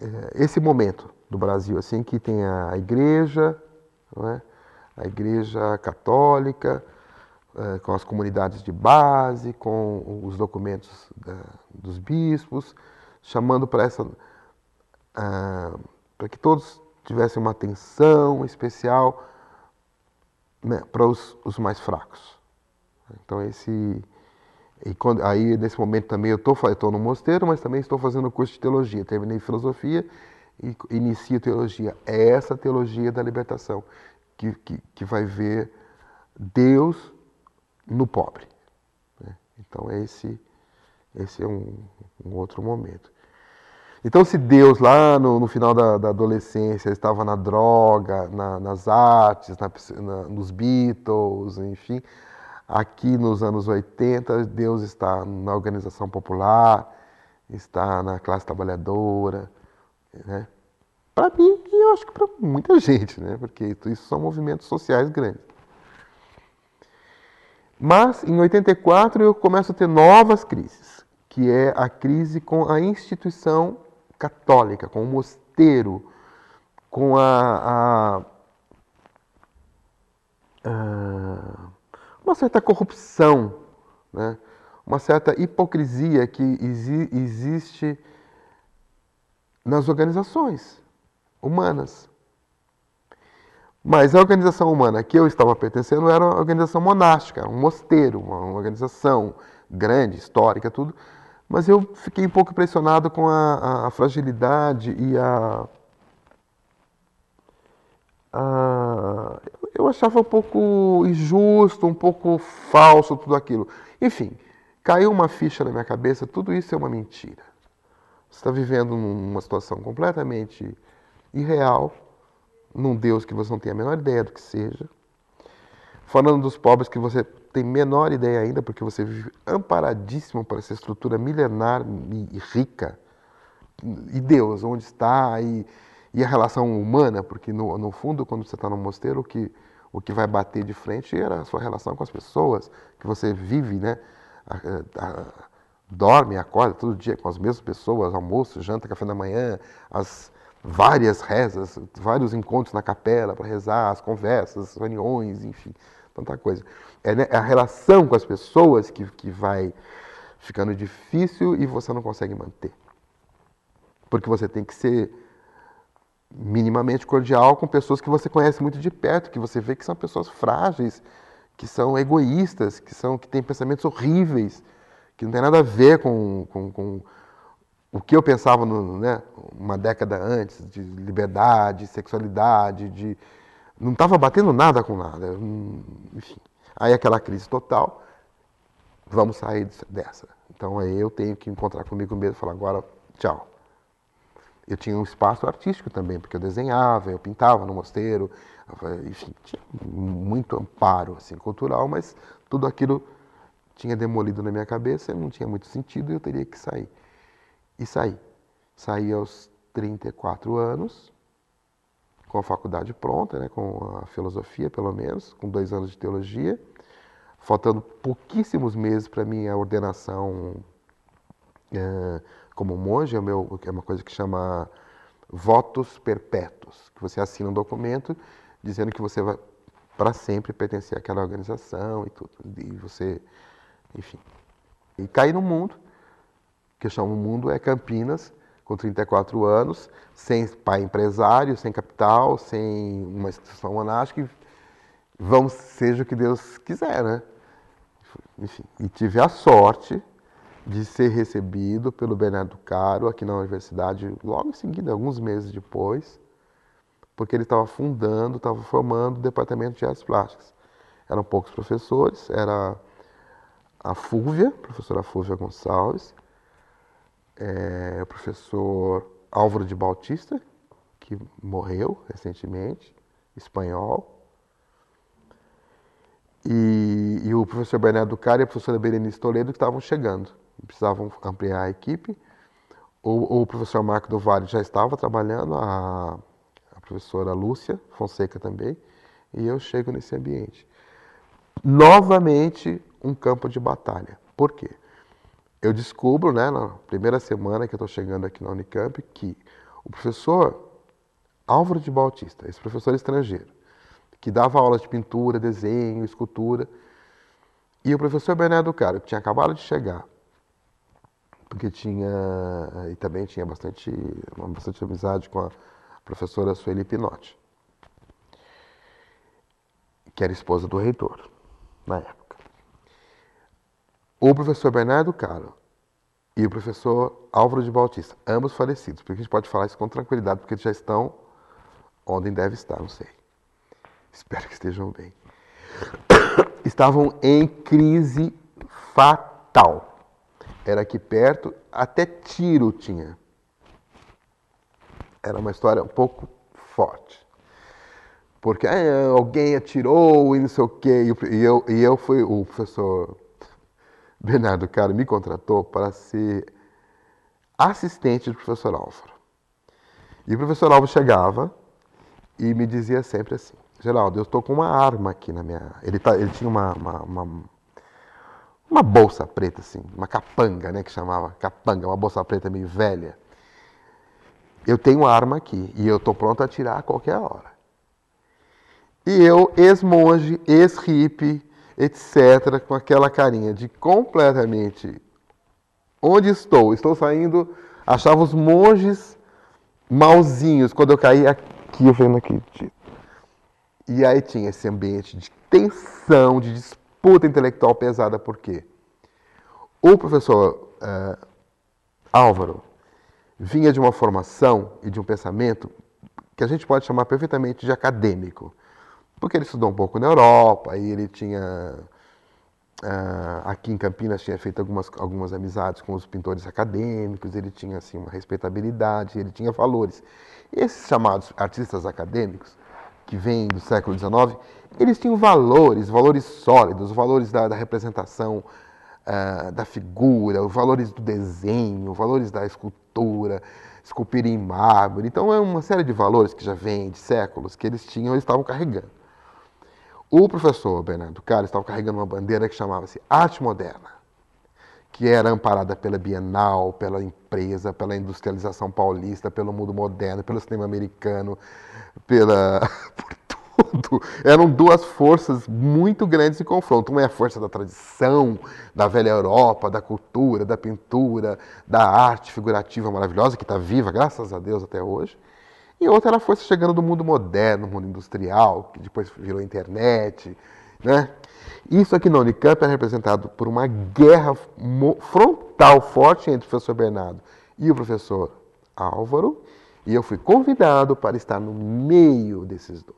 eh, esse momento do Brasil, assim, que tem a igreja, é? a igreja católica, eh, com as comunidades de base, com os documentos da, eh, dos bispos, chamando para essa eh, para que todos tivessem uma atenção especial né, para os, os, mais fracos. Então esse e quando, aí nesse momento também eu estou no mosteiro, mas também estou fazendo curso de teologia, terminei filosofia e inicio teologia. É essa teologia da libertação que, que, que vai ver Deus no pobre. Né? Então esse, esse é um, um, outro momento. Então se Deus lá no, no final da, da, adolescência estava na droga, na, nas artes, na, nos Beatles, enfim, aqui nos anos 80 Deus está na organização popular, está na classe trabalhadora, né? Para mim e eu acho que para muita gente, né? Porque isso são movimentos sociais grandes. Mas em 84 eu começo a ter novas crises, que é a crise com a instituição católica, com o mosteiro, com a, a, a uma certa corrupção, né? uma certa hipocrisia que exi existe nas organizações humanas. Mas a organização humana que eu estava pertencendo era uma organização monástica, um mosteiro, uma organização grande, histórica, tudo. Mas eu fiquei um pouco impressionado com a, a fragilidade e a, a, Eu achava um pouco injusto, um pouco falso tudo aquilo. Enfim, caiu uma ficha na minha cabeça: tudo isso é uma mentira. Você está vivendo numa situação completamente irreal num Deus que você não tem a menor ideia do que seja, falando dos pobres que você tem menor ideia ainda, porque você vive amparadíssimo para essa estrutura milenar e rica, e Deus, onde está, e, e a relação humana, porque no, no fundo, quando você está no mosteiro, o que, o que vai bater de frente é a sua relação com as pessoas que você vive, né? A, a, dorme, acorda todo dia com as mesmas pessoas, almoço, janta, café da manhã, as várias rezas, vários encontros na capela para rezar, as conversas, as reuniões, enfim, tanta coisa. É, né, a relação com as pessoas que, que vai ficando difícil e você não consegue manter. Porque você tem que ser minimamente cordial com pessoas que você conhece muito de perto, que você vê que são pessoas frágeis, que são egoístas, que são que têm pensamentos horríveis, que não tem nada a ver com, com, com o que eu pensava no, né, uma década antes de liberdade, sexualidade, de não estava batendo nada com nada. Enfim. Aí aquela crise total, vamos sair dessa. Então aí eu tenho que encontrar comigo mesmo e falar agora, tchau. Eu tinha um espaço artístico também, porque eu desenhava, eu pintava no mosteiro, enfim, tinha muito amparo assim, cultural, mas tudo aquilo tinha demolido na minha cabeça, não tinha muito sentido e eu teria que sair e saí. Saí aos 34 anos, com a faculdade pronta, né, com a filosofia pelo menos, com dois anos de teologia, faltando pouquíssimos meses para minha ordenação é, como monge, é, meu, é uma coisa que chama votos perpétuos, que você assina um documento dizendo que você vai para sempre pertencer àquela organização e tudo, e você, enfim. E caí no mundo, que chama o mundo é Campinas, com 34 anos, sem pai empresário, sem capital, sem uma instituição monástica, vamos seja o que Deus quiser, né? Enfim, e tive a sorte de ser recebido pelo Bernardo Caro aqui na universidade logo em seguida, alguns meses depois, porque ele estava fundando, estava formando o departamento de artes plásticas. Eram poucos professores, era a Fúvia, professora Fúvia Gonçalves, é, o professor Álvaro de Bautista, que morreu recentemente, espanhol, e, e o professor Bernardo Cara e a professora Berenice Toledo que estavam chegando, precisavam ampliar a equipe. O, o professor Marco do Vale já estava trabalhando, a, a professora Lúcia Fonseca também, e eu chego nesse ambiente. Novamente, um campo de batalha. Por quê? eu descubro, né, na primeira semana que eu estou chegando aqui na Unicamp, que o professor Álvaro de Bautista, esse professor estrangeiro, que dava aulas de pintura, desenho, escultura, e o professor Bernardo Caro, que tinha acabado de chegar, porque tinha e também tinha bastante uma bastante amizade com a professora Sueli Pinotti, que era esposa do reitor na época o professor Bernardo Caro e o professor Álvaro de Bautista, ambos falecidos, porque a gente pode falar isso com tranquilidade, porque eles já estão onde devem estar, não sei. Espero que estejam bem. Estavam em crise fatal. Era aqui perto, até tiro tinha. Era uma história um pouco forte. Porque ah, alguém atirou e não sei o quê. E eu, e eu fui o professor Bernardo Caro me contratou para ser assistente do professor Álvaro. E o professor Álvaro chegava e me dizia sempre assim: Geraldo, eu estou com uma arma aqui na minha. Ele, tá, ele tinha uma, uma, uma, uma bolsa preta, assim, uma capanga, né? Que chamava capanga, uma bolsa preta meio velha. Eu tenho uma arma aqui e eu estou pronto a tirar a qualquer hora. E eu, ex-monge, ex-hippie, etc., com aquela carinha de completamente onde estou? Estou saindo. Achava os monges malzinhos quando eu caí aqui, eu vendo aqui. E aí tinha esse ambiente de tensão, de disputa intelectual pesada, por quê? O professor uh, Álvaro vinha de uma formação e de um pensamento que a gente pode chamar perfeitamente de acadêmico. Porque ele estudou um pouco na Europa, aí ele tinha. Uh, aqui em Campinas tinha feito algumas, algumas amizades com os pintores acadêmicos, ele tinha assim, uma respeitabilidade, ele tinha valores. Esses chamados artistas acadêmicos, que vêm do século XIX, eles tinham valores, valores sólidos, valores da, da representação uh, da figura, valores do desenho, valores da escultura, esculpir em mármore. Então é uma série de valores que já vem de séculos que eles tinham, eles estavam carregando. O professor Bernardo Carlos estava carregando uma bandeira que chamava-se Arte Moderna, que era amparada pela Bienal, pela empresa, pela industrialização paulista, pelo mundo moderno, pelo cinema americano, pela tudo. Eram duas forças muito grandes em confronto. Uma é a força da tradição, da velha Europa, da cultura, da pintura, da arte figurativa maravilhosa, que está viva, graças a Deus, até hoje e outra era a força chegando do mundo moderno, mundo industrial, que depois virou internet, né? Isso aqui na Unicamp era representado por uma guerra frontal forte entre o professor Bernardo e o professor Álvaro, e eu fui convidado para estar no meio desses dois.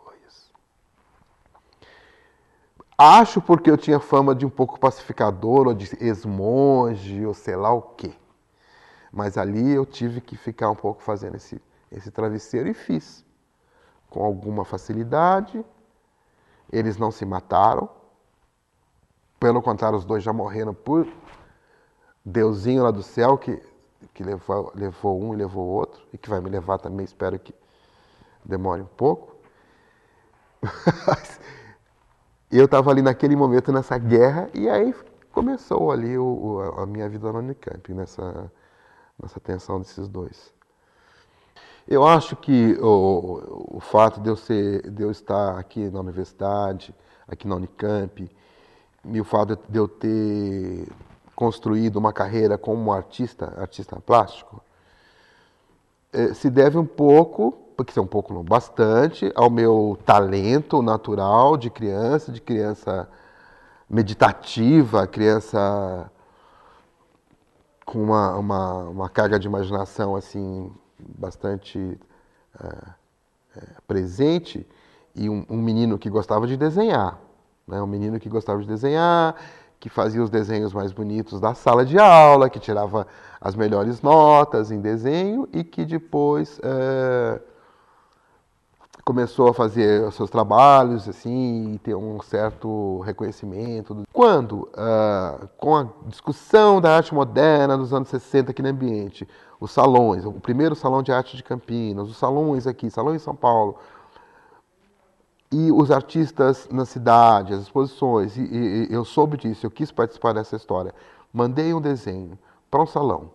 Acho porque eu tinha fama de um pouco pacificador, ou de ex-monge, ou sei lá o quê. Mas ali eu tive que ficar um pouco fazendo esse esse travesseiro e fiz. Com alguma facilidade, eles não se mataram. Pelo contrário, os dois já morreram por Deusinho lá do céu, que, que levou, levou um e levou outro, e que vai me levar também, espero que demore um pouco. Mas eu estava ali naquele momento, nessa guerra, e aí começou ali o, o, a minha vida no Unicamp, nessa, nessa tensão desses dois. Eu acho que o, o fato de eu, ser, de eu estar aqui na universidade, aqui na Unicamp, e o fato de eu ter construído uma carreira como artista, artista plástico, eh, se deve um pouco, porque é um pouco não, bastante, ao meu talento natural de criança, de criança meditativa, criança com uma, uma, uma carga de imaginação assim bastante é, é, presente e um, um, menino que gostava de desenhar, né? um menino que gostava de desenhar, que fazia os desenhos mais bonitos da sala de aula, que tirava as melhores notas em desenho e que depois é, começou a fazer os seus trabalhos assim e ter um certo reconhecimento. Quando, ah, com a discussão da arte moderna dos anos 60 aqui no ambiente, os salões, o primeiro salão de arte de Campinas, os salões aqui, salão em São Paulo, e os artistas na cidade, as exposições. E, e, eu soube disso, eu quis participar dessa história. Mandei um desenho para um salão.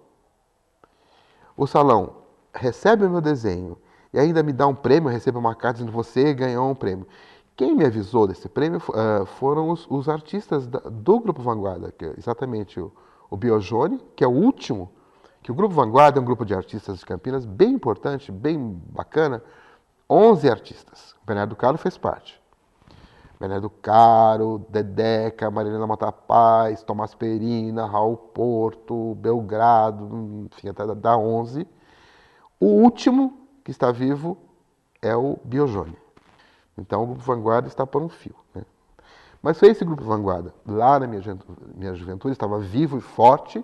O salão recebe o meu desenho e ainda me dá um prêmio, recebe uma carta dizendo você ganhou um prêmio. Quem me avisou desse prêmio uh, foram os, os artistas da, do Grupo Vanguarda, que é exatamente o, o Biojone, que é o último que o Grupo Vanguarda é um grupo de artistas de Campinas bem importante, bem bacana. 11 artistas. O Bernardo Caro fez parte. Bernardo Caro, Dedeca, Marilena Mata Tomás Perina, Raul Porto, Belgrado, enfim, até da 11. O último que está vivo é o Biojone. Então o Grupo Vanguarda está por um fio. Né? Mas foi esse Grupo Vanguarda, lá na minha, minha juventude, estava vivo e forte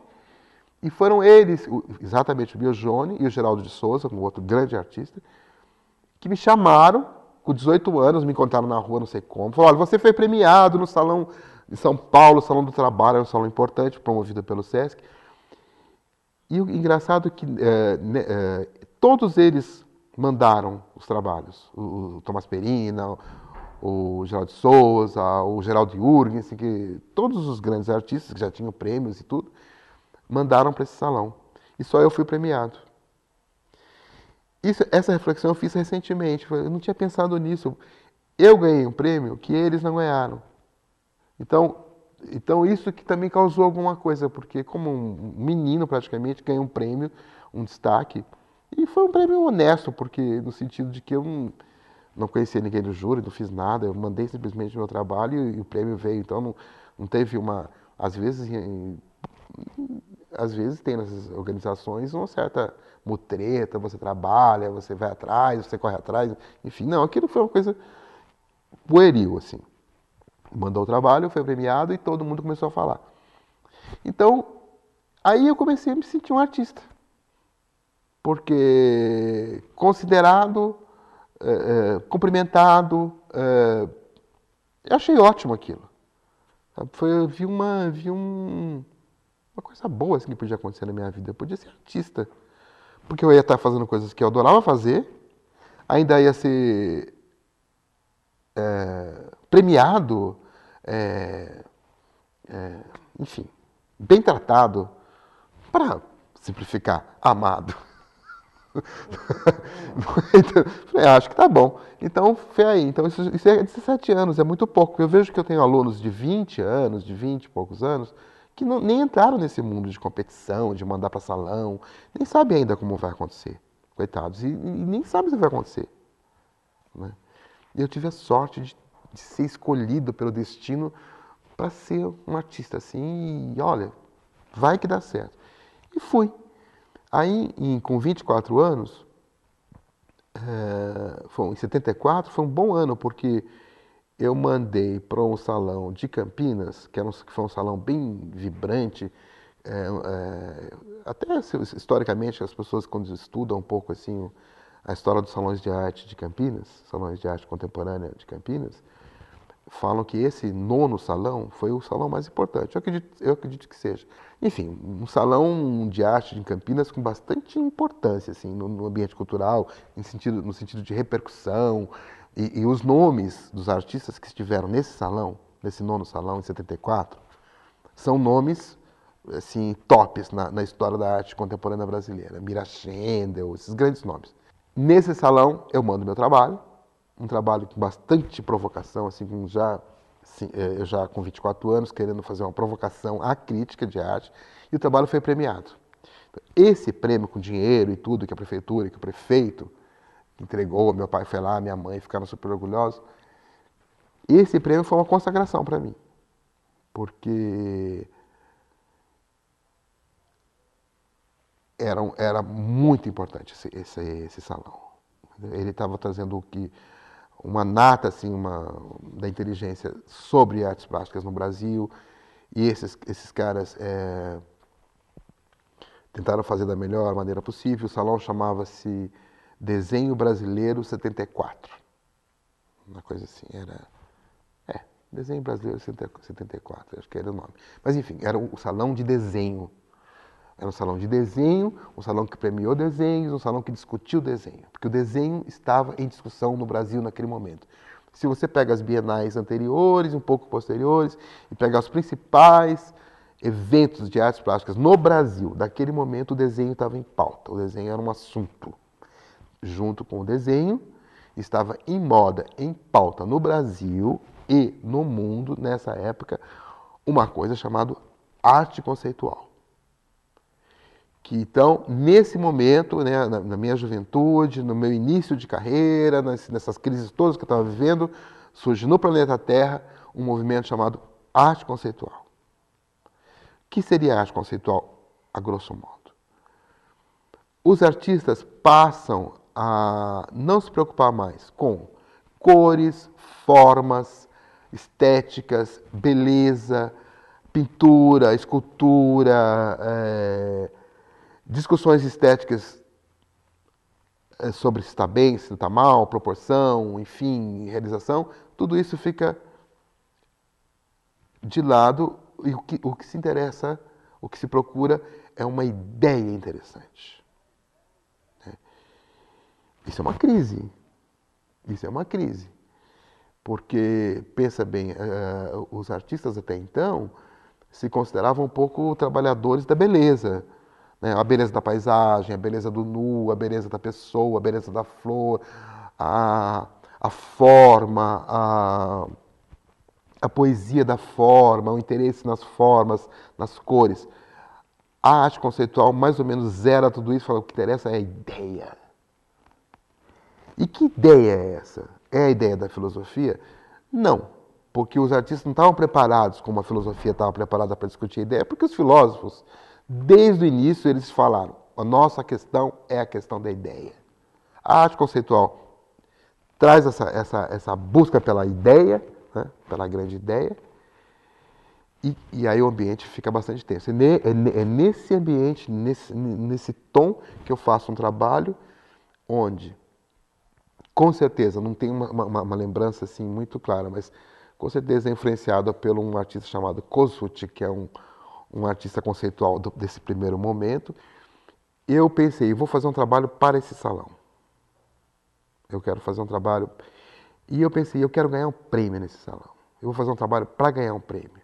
e foram eles, exatamente o Biojone e o Geraldo de Souza, um outro grande artista, que me chamaram com 18 anos, me encontraram na rua, não sei como. Falaram: olha, você foi premiado no Salão de São Paulo, Salão do Trabalho, é um salão importante, promovido pelo SESC. E o engraçado é que é, é, todos eles mandaram os trabalhos. O, o Tomás Perina, o, Geraldo de Souza, o Geraldo Jürgens, assim, que todos os grandes artistas que já tinham prêmios e tudo mandaram para esse salão. E só eu fui premiado. Isso, essa reflexão eu fiz recentemente. Eu não tinha pensado nisso. Eu ganhei um prêmio que eles não ganharam. Então, então isso que também causou alguma coisa, porque como um menino praticamente ganhei um prêmio, um destaque, e foi um prêmio honesto, porque no sentido de que eu não, conhecia ninguém do júri, não fiz nada, eu mandei simplesmente o meu trabalho e, e o prêmio veio. Então não, não teve uma. Às vezes, em, às vezes tem nessas organizações uma certa mutreta, você trabalha, você vai atrás, você corre atrás, enfim, não, aquilo foi uma coisa pueril, assim. Mandou o trabalho, foi premiado e todo mundo começou a falar. Então, aí eu comecei a me sentir um artista. Porque considerado, é, é, cumprimentado, é, eu achei ótimo aquilo. Foi, eu vi, uma, vi um, uma coisa boa assim, que podia acontecer na minha vida. Eu podia ser artista. Porque eu ia estar fazendo coisas que eu adorava fazer, ainda ia ser é, premiado, é, é, enfim, bem tratado, para simplificar, amado. então, falei, ah, acho que tá bom. Então foi aí. Então, isso, isso é 17 anos, é muito pouco. Eu vejo que eu tenho alunos de 20 anos, de 20 e poucos anos, que não, nem entraram nesse mundo de competição, de mandar para salão, nem sabe ainda como vai acontecer, coitados, e, e nem sabem se vai acontecer. Né? Eu tive a sorte de, de ser escolhido pelo destino para ser um artista assim, e olha, vai que dá certo. E fui. Aí, em, com 24 anos, é, foi, em 74, foi um bom ano, porque eu mandei para um salão de Campinas, que, era um, que foi um salão bem vibrante, é, é, até historicamente as pessoas quando estudam um pouco assim a história dos salões de arte de Campinas, salões de arte contemporânea de Campinas, falam que esse nono salão foi o salão mais importante. Eu acredito, eu acredito que seja. Enfim, um salão de arte em Campinas com bastante importância assim, no, no ambiente cultural, em sentido, no sentido de repercussão, e, e, os nomes dos artistas que estiveram nesse salão, nesse nono salão, em 74, são nomes assim, tops na, na história da arte contemporânea brasileira. Mira Schendel, esses grandes nomes. Nesse salão, eu mando meu trabalho, um trabalho com bastante provocação, assim, com já, assim, eu já com 24 anos, querendo fazer uma provocação à crítica de arte, e o trabalho foi premiado. Então, esse prêmio com dinheiro e tudo que a prefeitura, que o prefeito entregou, meu pai foi lá, minha mãe ficaram super orgulhosos. esse prêmio foi uma consagração para mim, porque era, era muito importante esse, esse, esse salão. Ele estava trazendo o que uma nata assim uma da inteligência sobre artes plásticas no Brasil e esses esses caras é, tentaram fazer da melhor maneira possível. O salão chamava-se Desenho Brasileiro 74. Uma coisa assim, era. É, Desenho Brasileiro 74, acho que era o nome. Mas enfim, era o salão de desenho. Era um salão de desenho, um salão que premiou desenhos, um salão que discutiu desenho. Porque o desenho estava em discussão no Brasil naquele momento. Se você pega as bienais anteriores, um pouco posteriores, e pega os principais eventos de artes plásticas no Brasil, daquele momento o desenho estava em pauta, o desenho era um assunto junto com o desenho, estava em moda, em pauta no Brasil e no mundo nessa época, uma coisa chamada arte conceitual. Que então, nesse momento, né, na, na minha juventude, no meu início de carreira, nas, nessas crises todas que eu estava vivendo, surge no planeta Terra um movimento chamado arte conceitual. O que seria arte conceitual, a grosso modo? Os artistas passam a não se preocupar mais com cores, formas, estéticas, beleza, pintura, escultura, é, discussões estéticas é, sobre se está bem, se não está mal, proporção, enfim, realização, tudo isso fica de lado e o que, o que se interessa, o que se procura é uma ideia interessante. Isso é uma crise. Isso é uma crise. Porque, pensa bem, uh, os artistas até então se consideravam um pouco trabalhadores da beleza. Né? A beleza da paisagem, a beleza do nu, a beleza da pessoa, a beleza da flor, a, a forma, a, a poesia da forma, o interesse nas formas, nas cores. A arte conceitual mais ou menos zera tudo isso, fala o que interessa é a ideia. E que ideia é essa? É a ideia da filosofia? Não, porque os artistas não estavam preparados como a filosofia estava preparada para discutir a ideia, porque os filósofos, desde o início, eles falaram: a nossa questão é a questão da ideia. A arte conceitual traz essa, essa, essa busca pela ideia, né, pela grande ideia, e, e, aí o ambiente fica bastante tenso. É, ne, é, é, nesse ambiente, nesse, nesse tom, que eu faço um trabalho onde com certeza, não tem uma, uma, uma, lembrança assim muito clara, mas com certeza é influenciada pelo um artista chamado Kosuchi, que é um, um artista conceitual do, desse primeiro momento. Eu pensei, vou fazer um trabalho para esse salão. Eu quero fazer um trabalho. E eu pensei, eu quero ganhar um prêmio nesse salão. Eu vou fazer um trabalho para ganhar um prêmio.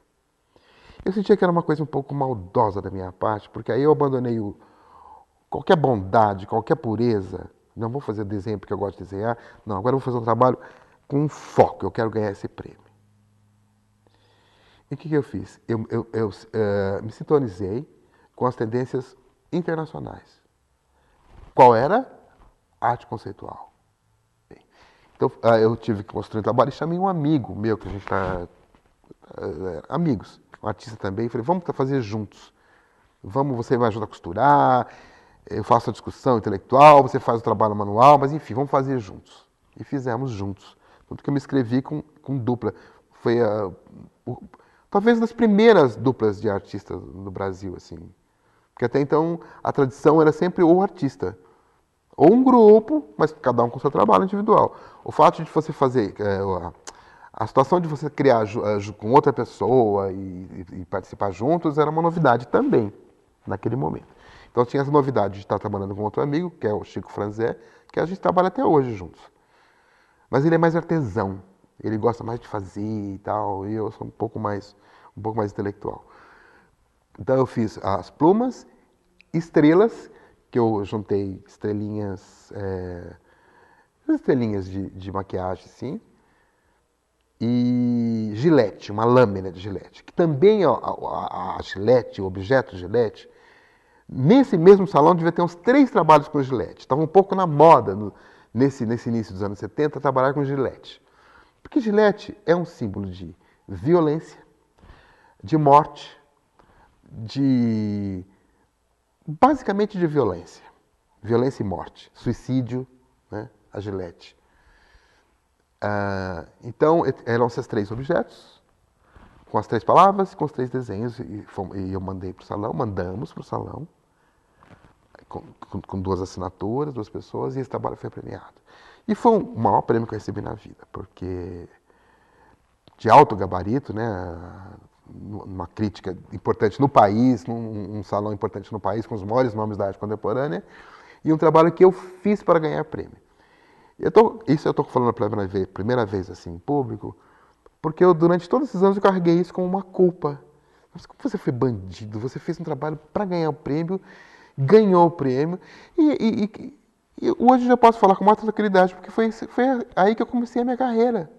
Eu sentia que era uma coisa um pouco maldosa da minha parte, porque aí eu abandonei o, qualquer bondade, qualquer pureza não vou fazer desenho porque eu gosto de desenhar. Não, agora eu vou fazer um trabalho com foco. Eu quero ganhar esse prêmio. E o que, que, eu fiz? Eu, eu, eu uh, me sintonizei com as tendências internacionais. Qual era? Arte conceitual. Bem, então uh, eu tive que construir um trabalho e chamei um amigo meu, que a gente está. Uh, eh, amigos, um artista também, falei, vamos fazer juntos. Vamos, você vai ajudar a costurar, eu faço a discussão intelectual, você faz o trabalho manual, mas enfim, vamos fazer juntos. E fizemos juntos. Tanto que eu me escrevi com, com dupla. Foi a, o, talvez das primeiras duplas de artistas no Brasil, assim. Porque até então a tradição era sempre ou artista, ou um grupo, mas cada um com seu trabalho individual. O fato de você fazer. É, a, a situação de você criar eh, com outra pessoa e, e, e participar juntos era uma novidade também, naquele momento. Então tinha as novidades de estar trabalhando com outro amigo, que é o Chico Franzé, que a gente trabalha até hoje juntos. Mas ele é mais artesão, ele gosta mais de fazer e tal, e eu sou um pouco mais, um pouco mais intelectual. Então eu fiz as plumas, estrelas, que eu juntei estrelinhas, é, estrelinhas de, de maquiagem, sim, e gilete, uma lâmina de gilete, que também é a, a, a, a gilete, o objeto gilete, Nesse mesmo salão devia ter uns três trabalhos com gilet. Estava um pouco na moda no, nesse, nesse início dos anos 70 trabalhar com gilet, Porque gilet é um símbolo de violência, de morte, de. basicamente de violência. Violência e morte. Suicídio, né? a gilet. Ah, então, eram esses três objetos, com as três palavras, com os três desenhos, e, fomos, e eu mandei para o salão, mandamos para o salão com, com, duas assinaturas, duas pessoas, e esse trabalho foi premiado. E foi o maior prêmio que eu recebi na vida, porque de alto gabarito, né, uma crítica importante no país, num, um salão importante no país, com os maiores nomes da arte contemporânea, e um trabalho que eu fiz para ganhar prêmio. Eu tô, isso eu estou falando pela primeira vez, primeira vez assim, em público, porque eu, durante todos esses anos, eu carreguei isso como uma culpa. Mas como você foi bandido? Você fez um trabalho para ganhar o prêmio ganhou o prêmio. E, e, e hoje eu já posso falar com mais tranquilidade, porque foi, foi aí que eu comecei a minha carreira.